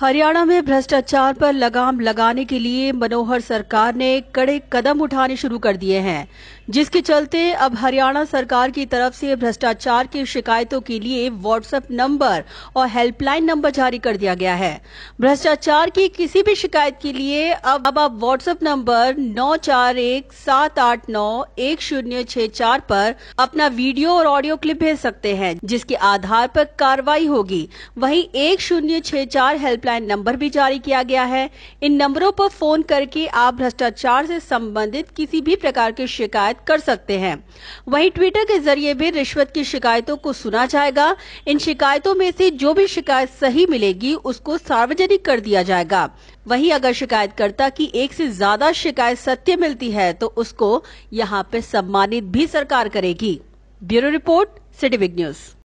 हरियाणा में भ्रष्टाचार पर लगाम लगाने के लिए मनोहर सरकार ने कड़े कदम उठाने शुरू कर दिए हैं जिसके चलते अब हरियाणा सरकार की तरफ से भ्रष्टाचार की शिकायतों के लिए व्हाट्सएप नंबर और हेल्पलाइन नंबर जारी कर दिया गया है भ्रष्टाचार की किसी भी शिकायत के लिए अब अब आप व्हाट्सएप नंबर नौ चार एक सात आठ नौ एक शून्य छह चार पर अपना वीडियो और ऑडियो क्लिप भेज सकते हैं जिसके आधार पर कार्रवाई होगी वहीं एक शून्य छह चार हेल्प हेल्पलाइन नंबर भी जारी किया गया है इन नंबरों पर फोन करके आप भ्रष्टाचार से संबंधित किसी भी प्रकार की शिकायत कर सकते हैं वहीं ट्विटर के जरिए भी रिश्वत की शिकायतों को सुना जाएगा इन शिकायतों में से जो भी शिकायत सही मिलेगी उसको सार्वजनिक कर दिया जाएगा वहीं अगर शिकायतकर्ता की एक से ज्यादा शिकायत सत्य मिलती है तो उसको यहाँ पे सम्मानित भी सरकार करेगी bureau report city big news